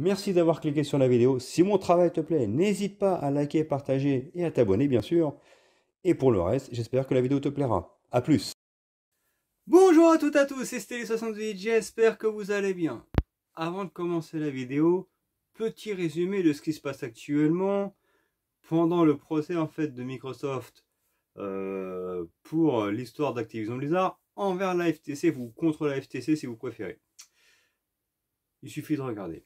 Merci d'avoir cliqué sur la vidéo. Si mon travail te plaît, n'hésite pas à liker, partager et à t'abonner bien sûr. Et pour le reste, j'espère que la vidéo te plaira. A plus Bonjour à toutes et à tous, c'est Stélie 68 j'espère que vous allez bien. Avant de commencer la vidéo, petit résumé de ce qui se passe actuellement pendant le procès en fait de Microsoft euh, pour l'histoire d'Activision Blizzard envers la FTC, ou contre la FTC si vous préférez. Il suffit de regarder.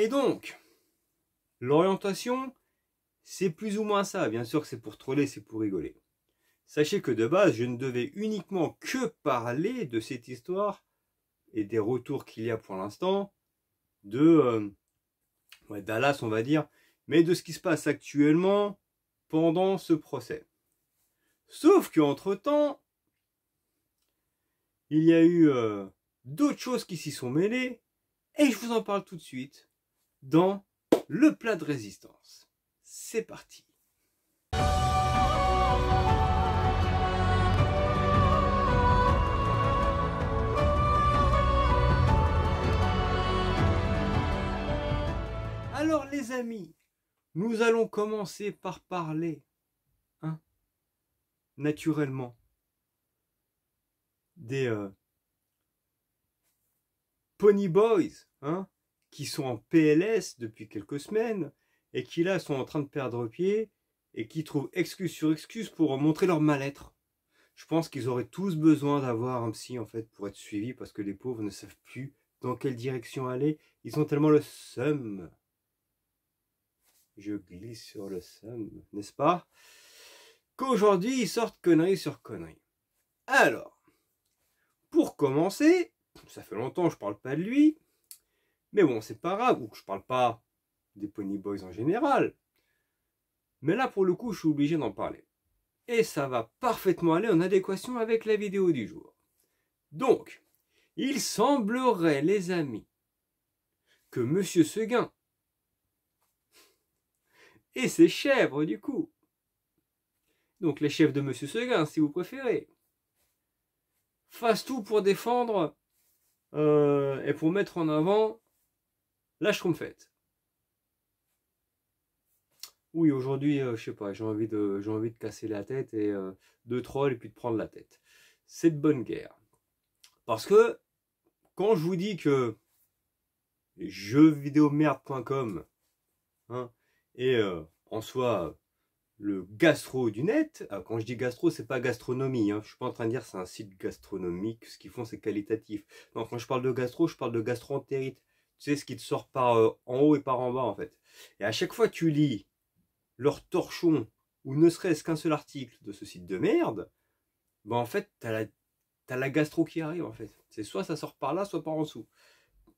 Et donc, l'orientation, c'est plus ou moins ça. Bien sûr, c'est pour troller, c'est pour rigoler. Sachez que de base, je ne devais uniquement que parler de cette histoire et des retours qu'il y a pour l'instant de euh, Dallas, on va dire, mais de ce qui se passe actuellement pendant ce procès. Sauf qu'entre-temps, il y a eu euh, d'autres choses qui s'y sont mêlées, et je vous en parle tout de suite dans le plat de résistance. C'est parti Alors les amis, nous allons commencer par parler, hein, naturellement, des euh, Pony Boys, hein, qui sont en PLS depuis quelques semaines et qui là sont en train de perdre pied et qui trouvent excuse sur excuse pour montrer leur mal-être. Je pense qu'ils auraient tous besoin d'avoir un psy en fait pour être suivis parce que les pauvres ne savent plus dans quelle direction aller. Ils ont tellement le seum. Je glisse sur le seum, n'est-ce pas Qu'aujourd'hui ils sortent conneries sur conneries. Alors, pour commencer, ça fait longtemps que je parle pas de lui, mais bon, c'est pas grave, ou que je parle pas des Pony Boys en général. Mais là, pour le coup, je suis obligé d'en parler. Et ça va parfaitement aller en adéquation avec la vidéo du jour. Donc, il semblerait, les amis, que Monsieur Seguin et ses chèvres, du coup, donc les chefs de Monsieur Seguin, si vous préférez, fassent tout pour défendre euh, et pour mettre en avant la Schtroumpfette. Oui, aujourd'hui, euh, je sais pas, j'ai envie, de, envie de casser la tête et euh, de troll et puis de prendre la tête. C'est de bonne guerre. Parce que quand je vous dis que jeuxvideomerde.com hein, et euh, en soi le gastro du net, quand je dis gastro, c'est pas gastronomie, Je hein. je suis pas en train de dire c'est un site gastronomique, ce qu'ils font c'est qualitatif. quand je parle de gastro, je parle de gastro-entérite, c'est ce qui te sort par euh, en haut et par en bas, en fait. Et à chaque fois que tu lis leur torchon, ou ne serait-ce qu'un seul article de ce site de merde, bah en fait, t'as la, la gastro qui arrive, en fait. C'est soit ça sort par là, soit par en dessous.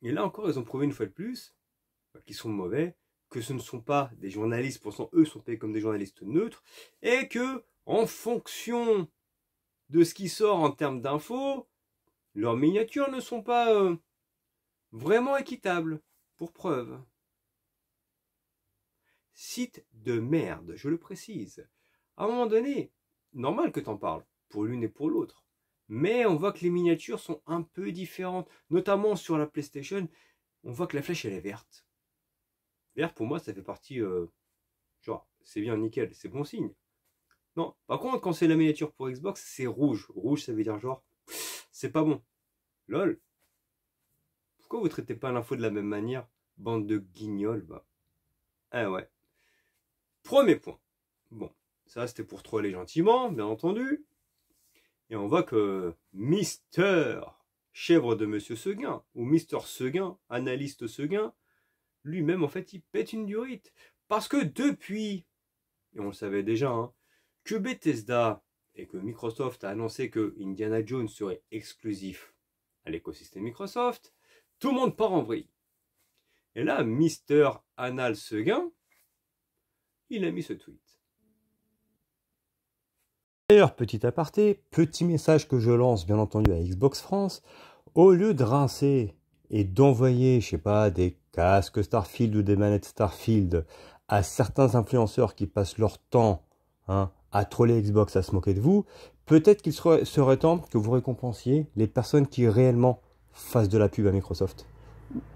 Et là encore, ils ont prouvé une fois de plus ben, qu'ils sont mauvais, que ce ne sont pas des journalistes, pourtant eux sont payés comme des journalistes neutres, et que, en fonction de ce qui sort en termes d'infos, leurs miniatures ne sont pas... Euh, vraiment équitable, pour preuve. Site de merde, je le précise. À un moment donné, normal que t'en parles, pour l'une et pour l'autre. Mais on voit que les miniatures sont un peu différentes, notamment sur la PlayStation, on voit que la flèche elle est verte. Vert pour moi ça fait partie, euh, genre c'est bien nickel, c'est bon signe. Non, par contre quand c'est la miniature pour Xbox c'est rouge, rouge ça veut dire genre c'est pas bon. Lol, pourquoi vous traitez pas l'info de la même manière Bande de guignols, bah. Eh ouais. Premier point. Bon, ça c'était pour troller gentiment, bien entendu. Et on voit que Mister Chèvre de Monsieur Seguin, ou Mister Seguin, analyste Seguin, lui-même en fait il pète une durite. Parce que depuis, et on le savait déjà, hein, que Bethesda et que Microsoft a annoncé que Indiana Jones serait exclusif à l'écosystème Microsoft, tout le monde part en vrille. Et là, Mister Anal Seguin, il a mis ce tweet. D'ailleurs, petit aparté, petit message que je lance bien entendu à Xbox France, au lieu de rincer et d'envoyer, je sais pas, des casques Starfield ou des manettes Starfield à certains influenceurs qui passent leur temps hein, à troller Xbox, à se moquer de vous, peut-être qu'il serait temps que vous récompensiez les personnes qui réellement fasse de la pub à Microsoft.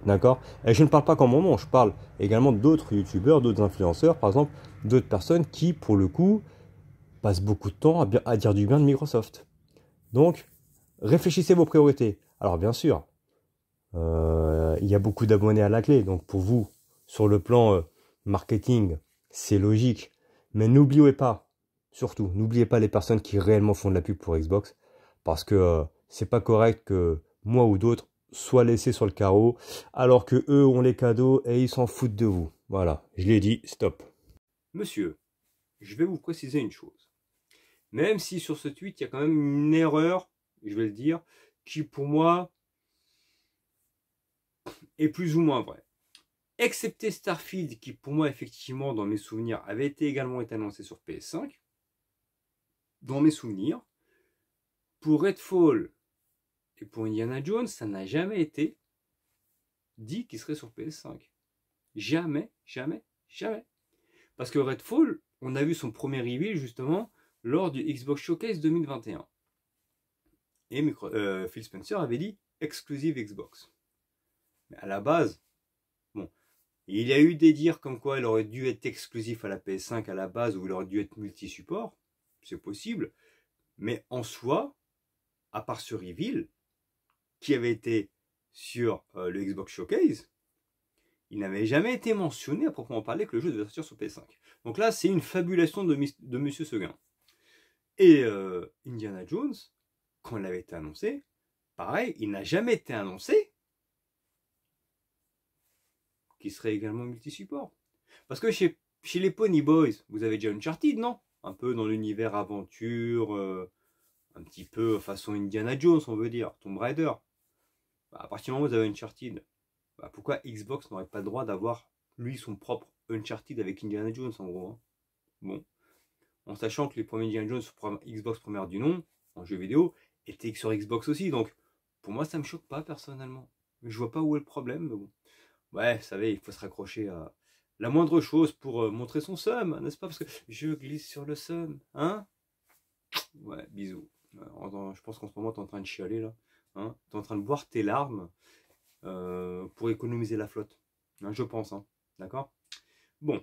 D'accord Et je ne parle pas qu'en mon nom, je parle également d'autres youtubeurs, d'autres influenceurs, par exemple, d'autres personnes qui, pour le coup, passent beaucoup de temps à, dire du bien de Microsoft. Donc, réfléchissez vos priorités. Alors, bien sûr, euh, il y a beaucoup d'abonnés à la clé, donc pour vous, sur le plan euh, marketing, c'est logique. Mais n'oubliez pas, surtout, n'oubliez pas les personnes qui réellement font de la pub pour Xbox, parce que euh, c'est pas correct que moi ou d'autres, soit laissés sur le carreau, alors que eux ont les cadeaux et ils s'en foutent de vous. Voilà, je l'ai dit, stop. Monsieur, je vais vous préciser une chose. Même si sur ce tweet, il y a quand même une erreur, je vais le dire, qui pour moi est plus ou moins vraie. Excepté Starfield, qui pour moi, effectivement, dans mes souvenirs, avait été également été annoncé sur PS5, dans mes souvenirs, pour Redfall, et pour Indiana Jones, ça n'a jamais été dit qu'il serait sur PS5. Jamais, jamais, jamais. Parce que Redfall, on a vu son premier reveal justement lors du Xbox Showcase 2021. Et euh, Phil Spencer avait dit exclusive Xbox. Mais à la base, bon, il y a eu des dires comme quoi il aurait dû être exclusif à la PS5 à la base ou il aurait dû être multi-support. C'est possible. Mais en soi, à part ce reveal, qui avait été sur euh, le Xbox Showcase, il n'avait jamais été mentionné à proprement parler que le jeu devait sortir sur PS5. Donc là, c'est une fabulation de, de Monsieur Seguin. Et euh, Indiana Jones, quand il avait été annoncé, pareil, il n'a jamais été annoncé qu'il serait également multi-support. Parce que chez, les Pony Boys, vous avez déjà Uncharted, non Un peu dans l'univers aventure, euh, un petit peu façon Indiana Jones, on veut dire, Tomb Raider. Bah, à partir du moment où vous avez Uncharted, bah, pourquoi Xbox n'aurait pas le droit d'avoir lui son propre Uncharted avec Indiana Jones en gros hein Bon. En sachant que les premiers Indiana Jones sur Xbox première du nom, en jeu vidéo, étaient sur Xbox aussi, donc pour moi ça ne me choque pas personnellement. Je vois pas où est le problème, bon. Ouais, vous savez, il faut se raccrocher à la moindre chose pour euh, montrer son somme, n'est-ce pas Parce que je glisse sur le seum, hein Ouais, bisous. Euh, je pense qu'en ce moment, tu es en train de chialer, là. Hein, tu es en train de boire tes larmes euh, pour économiser la flotte. Hein, je pense. Hein, d'accord Bon.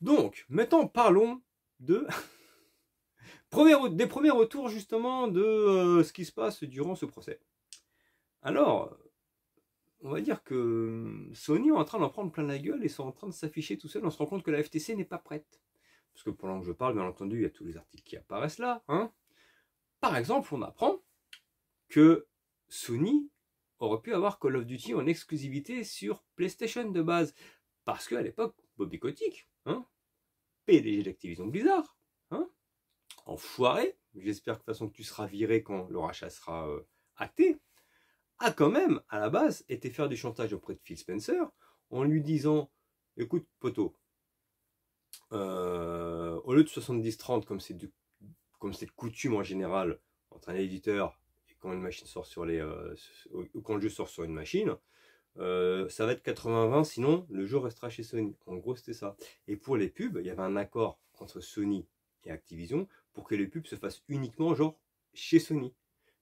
Donc, maintenant parlons de. des premiers retours justement de euh, ce qui se passe durant ce procès. Alors, on va dire que euh, Sony est en train d'en prendre plein la gueule et sont en train de s'afficher tout seul. On se rend compte que la FTC n'est pas prête. Parce que pendant que je parle, bien entendu, il y a tous les articles qui apparaissent là. Par exemple, on apprend que Sony aurait pu avoir Call of Duty en exclusivité sur PlayStation de base. Parce qu'à l'époque, Bobby Kotick, hein, PDG d'Activision Blizzard, hein, enfoiré, j'espère que de toute façon que tu seras viré quand le rachat sera euh, acté, a quand même, à la base, été faire du chantage auprès de Phil Spencer en lui disant Écoute, poteau, euh, au lieu de 70-30, comme c'est de coutume en général entre un éditeur une machine sort sur les, euh, quand le jeu sort sur une machine, euh, ça va être 80-20, sinon le jeu restera chez Sony. En gros, c'était ça. Et pour les pubs, il y avait un accord entre Sony et Activision pour que les pubs se fassent uniquement genre chez Sony.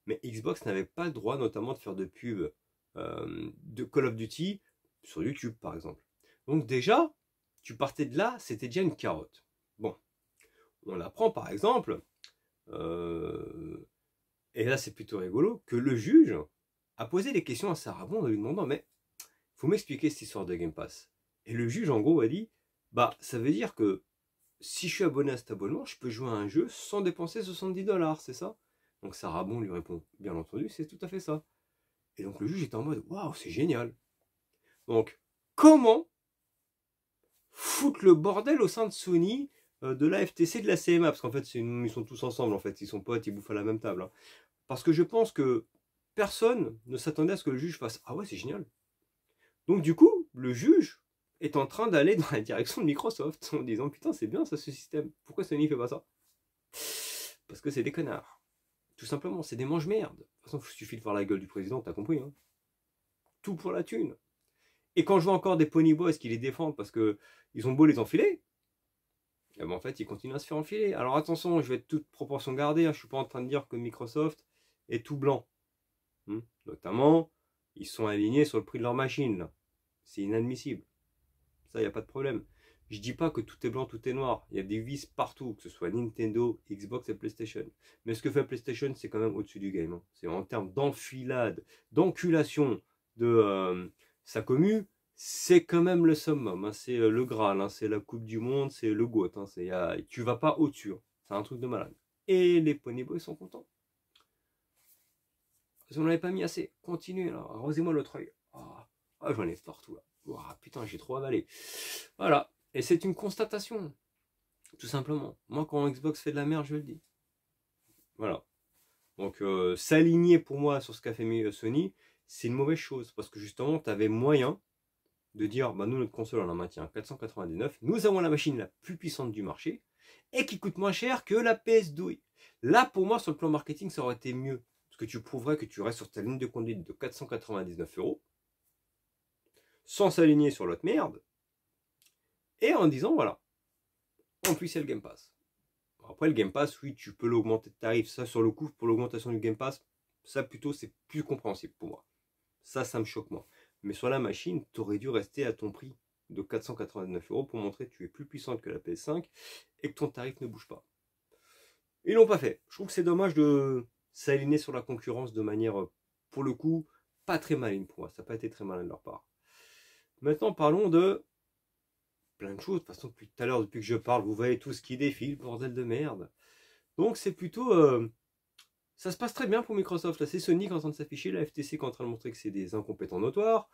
Mais Xbox n'avait pas le droit notamment de faire de pubs euh, de Call of Duty sur YouTube par exemple. Donc déjà, tu partais de là, c'était déjà une carotte. Bon, on apprend par exemple, et là c'est plutôt rigolo, que le juge a posé des questions à Sarabon en lui demandant Mais, faut m'expliquer cette histoire de Game Pass. Et le juge, en gros, a dit Bah, ça veut dire que si je suis abonné à cet abonnement, je peux jouer à un jeu sans dépenser 70 dollars, c'est ça Donc Sarabon lui répond Bien entendu, c'est tout à fait ça. Et donc le juge était en mode Waouh, c'est génial Donc, comment foutre le bordel au sein de Sony euh, de la FTC, de la CMA, parce qu'en fait, ils sont tous ensemble, en fait, ils sont potes, ils bouffent à la même table. Hein. Parce que je pense que personne ne s'attendait à ce que le juge fasse Ah ouais, c'est génial. Donc, du coup, le juge est en train d'aller dans la direction de Microsoft en disant Putain, c'est bien ça, ce système. Pourquoi Sony fait pas ça Parce que c'est des connards. Tout simplement, c'est des mange-merdes. De toute façon, il suffit de voir la gueule du président, t'as compris. Hein. Tout pour la thune. Et quand je vois encore des pony boys qui les défendent parce qu'ils ont beau les enfiler, et ben, en fait, ils continuent à se faire enfiler. Alors attention, je vais être toute proportion gardée. Hein. Je ne suis pas en train de dire que Microsoft est tout blanc. Hmm. Notamment, ils sont alignés sur le prix de leur machine. C'est inadmissible. Ça, il n'y a pas de problème. Je dis pas que tout est blanc, tout est noir. Il y a des vis partout, que ce soit Nintendo, Xbox et PlayStation. Mais ce que fait PlayStation, c'est quand même au-dessus du game. Hein. C'est en termes d'enfilade, d'enculation de euh, sa commu c'est quand même le summum, hein. c'est euh, le Graal, hein. c'est la Coupe du Monde, c'est le GOAT, hein. Tu ne tu vas pas au-dessus, c'est un truc de malade. Et les Ponyboys sont contents. Vous n'en avez pas mis assez, continuez, arrosez-moi l'autre œil. Ah, ah, j'en ai partout putain, j'ai trop avalé. Voilà, et c'est une constatation, tout simplement. Moi, quand Xbox fait de la merde, je le dis. Voilà. Donc, euh, s'aligner pour moi sur ce qu'a fait euh, Sony, c'est une mauvaise chose, parce que justement, tu avais moyen de dire bah, nous, notre console, on la maintient 499, nous avons la machine la plus puissante du marché et qui coûte moins cher que la PS2. Là, pour moi, sur le plan marketing, ça aurait été mieux parce que tu prouverais que tu restes sur ta ligne de conduite de 499 euros sans s'aligner sur l'autre merde et en disant voilà, on puisse c'est le Game Pass. Après, le Game Pass, oui, tu peux l'augmenter de tarif. Ça, sur le coup, pour l'augmentation du Game Pass, ça plutôt, c'est plus compréhensible pour moi. Ça, ça me choque moi. Mais sur la machine, tu aurais dû rester à ton prix de 489 euros pour montrer que tu es plus puissante que la PS5 et que ton tarif ne bouge pas. Ils l'ont pas fait. Je trouve que c'est dommage de s'aligner sur la concurrence de manière, pour le coup, pas très maligne pour moi. Ça n'a pas été très malin de leur part. Maintenant, parlons de plein de choses. De toute façon, depuis tout à l'heure, depuis que je parle, vous voyez tout ce qui défile, bordel de merde. Donc, c'est plutôt euh, ça se passe très bien pour Microsoft. Là, c'est Sony qui est en train de s'afficher, la FTC qui est en train de montrer que c'est des incompétents notoires.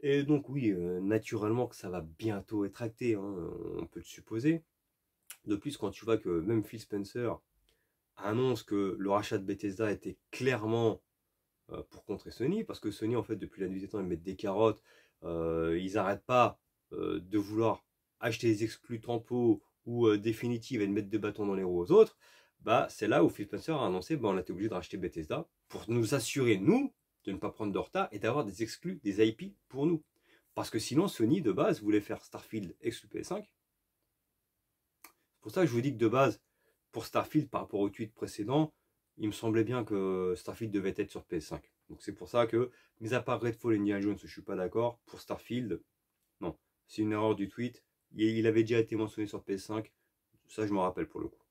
Et donc oui, euh, naturellement que ça va bientôt être acté, hein, on peut le supposer. De plus, quand tu vois que même Phil Spencer annonce que le rachat de Bethesda était clairement euh, pour contrer Sony, parce que Sony, en fait, depuis la nuit des temps, ils mettent des carottes, euh, ils n'arrêtent pas de vouloir acheter des exclus tempo ou définitives et de mettre des bâtons dans les roues aux autres bah, c'est là où Phil Spencer a annoncé bah, on été obligé de racheter Bethesda pour nous assurer, nous, de ne pas prendre de retard et d'avoir des exclus, des IP pour nous. Parce que sinon, Sony, de base, voulait faire Starfield exclu PS5. C'est pour ça que je vous dis que de base, pour Starfield, par rapport au tweet précédent, il me semblait bien que Starfield devait être sur PS5. Donc c'est pour ça que, mis à part Redfall et Nia Jones, je ne suis pas d'accord, pour Starfield, non. C'est une erreur du tweet. Il avait déjà été mentionné sur PS5. Ça, je me rappelle pour le coup.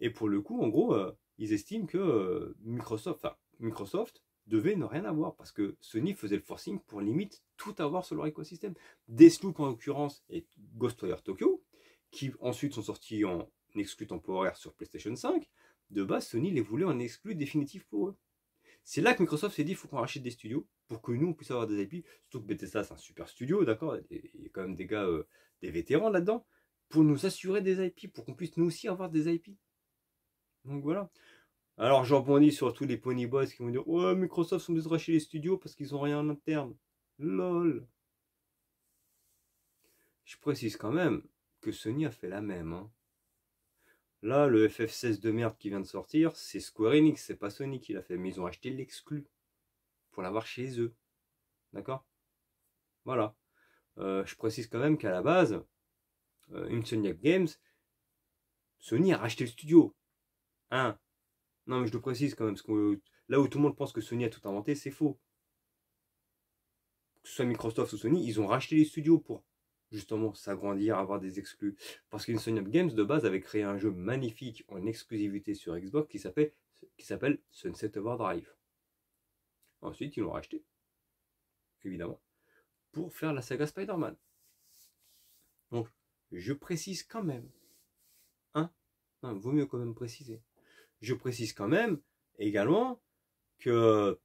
Et pour le coup, en gros, euh, ils estiment que euh, Microsoft, Microsoft devait ne rien avoir parce que Sony faisait le forcing pour limite tout avoir sur leur écosystème. Deathloop en l'occurrence et Ghostwire Tokyo, qui ensuite sont sortis en exclu temporaire sur PlayStation 5, de base Sony les voulait en exclu définitif pour eux. C'est là que Microsoft s'est dit il faut qu'on rachète des studios pour que nous on puisse avoir des IP. Surtout que Bethesda c'est un super studio, d'accord Il y a quand même des gars, euh, des vétérans là-dedans, pour nous assurer des IP, pour qu'on puisse nous aussi avoir des IP. Donc voilà. Alors j'en rebondis sur tous les pony boys qui vont dire Ouais, Microsoft sont racheter les studios parce qu'ils n'ont rien en interne. LOL. Je précise quand même que Sony a fait la même. Hein. Là, le FF16 de merde qui vient de sortir, c'est Square Enix, c'est pas Sony qui l'a fait, mais ils ont acheté l'exclu pour l'avoir chez eux. D'accord Voilà. Euh, je précise quand même qu'à la base, une euh, Insomniac Games, Sony a racheté le studio. Hein Non, mais je le précise quand même, parce que euh, là où tout le monde pense que Sony a tout inventé, c'est faux. Que ce soit Microsoft ou Sony, ils ont racheté les studios pour justement s'agrandir, avoir des exclus. Parce Up Games, de base, avait créé un jeu magnifique en exclusivité sur Xbox qui s'appelle, qui s'appelle Sunset Overdrive. Ensuite, ils l'ont racheté, évidemment, pour faire la saga Spider-Man. Donc, je précise quand même. Hein non, Vaut mieux quand même préciser. Je précise quand même également que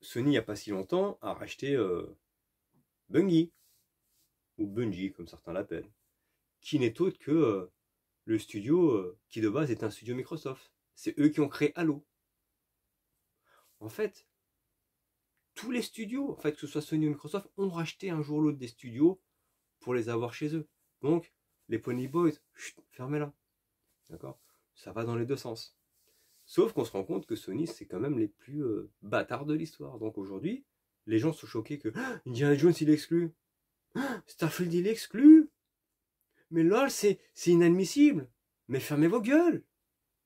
Sony, il n'y a pas si longtemps, a racheté euh, Bungie, ou Bungie comme certains l'appellent, qui n'est autre que euh, le studio euh, qui de base est un studio Microsoft. C'est eux qui ont créé Halo. En fait, tous les studios, en fait, que ce soit Sony ou Microsoft, ont racheté un jour ou l'autre des studios pour les avoir chez eux. Donc, les Pony Boys, fermez-la. D'accord ça va dans les deux sens. Sauf qu'on se rend compte que Sony, c'est quand même les plus euh, bâtards de l'histoire. Donc aujourd'hui, les gens sont choqués que ah, Indiana Jones, il exclut. Ah, Starfield, il exclut. Mais lol, c'est inadmissible. Mais fermez vos gueules.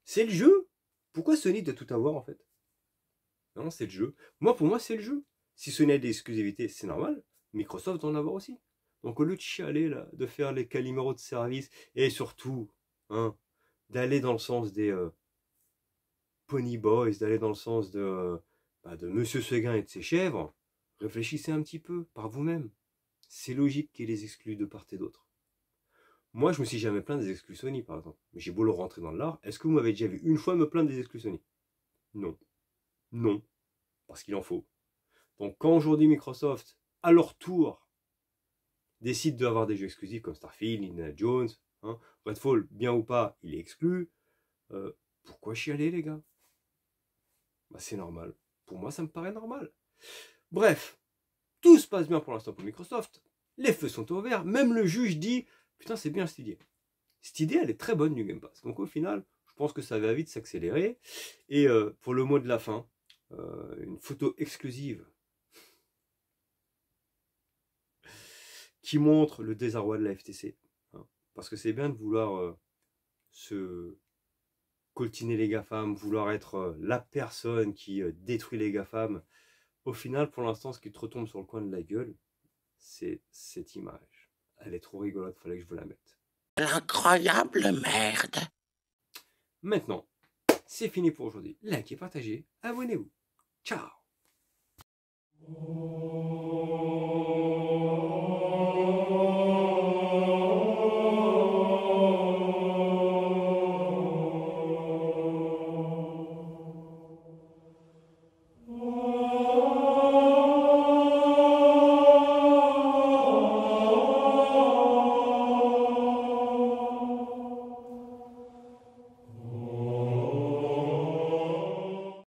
C'est le jeu. Pourquoi Sony doit tout avoir en fait Non, c'est le jeu. Moi, pour moi, c'est le jeu. Si Sony a des exclusivités, c'est normal. Microsoft doit en avoir aussi. Donc au lieu de chialer là, de faire les caliméros de service et surtout, hein, d'aller dans le sens des euh, Pony Boys, d'aller dans le sens de, euh, bah, Monsieur Seguin et de ses chèvres, réfléchissez un petit peu par vous-même. C'est logique qu'il les exclue de part et d'autre. Moi, je me suis jamais plaint des Sony, par exemple. Mais j'ai beau le rentrer dans l'art, est-ce que vous m'avez déjà vu une fois me plaindre des Sony Non. Non. Parce qu'il en faut. Donc quand aujourd'hui Microsoft, à leur tour, décide d'avoir des jeux exclusifs comme Starfield, Indiana Jones, Hein. Redfall, bien ou pas, il est exclu. Euh, pourquoi chialer, les gars bah, C'est normal. Pour moi, ça me paraît normal. Bref, tout se passe bien pour l'instant pour Microsoft. Les feux sont ouverts. Même le juge dit Putain, c'est bien cette idée. Cette idée, elle est très bonne du Game Pass. Donc, au final, je pense que ça va vite s'accélérer. Et euh, pour le mot de la fin, euh, une photo exclusive qui montre le désarroi de la FTC. Parce que c'est bien de vouloir euh, se coltiner les GAFAM, vouloir être euh, la personne qui euh, détruit les GAFAM. Au final, pour l'instant, ce qui te retombe sur le coin de la gueule, c'est cette image. Elle est trop rigolote, fallait que je vous la mette. L'incroyable merde. Maintenant, c'est fini pour aujourd'hui. Likez, partagez, abonnez-vous. Ciao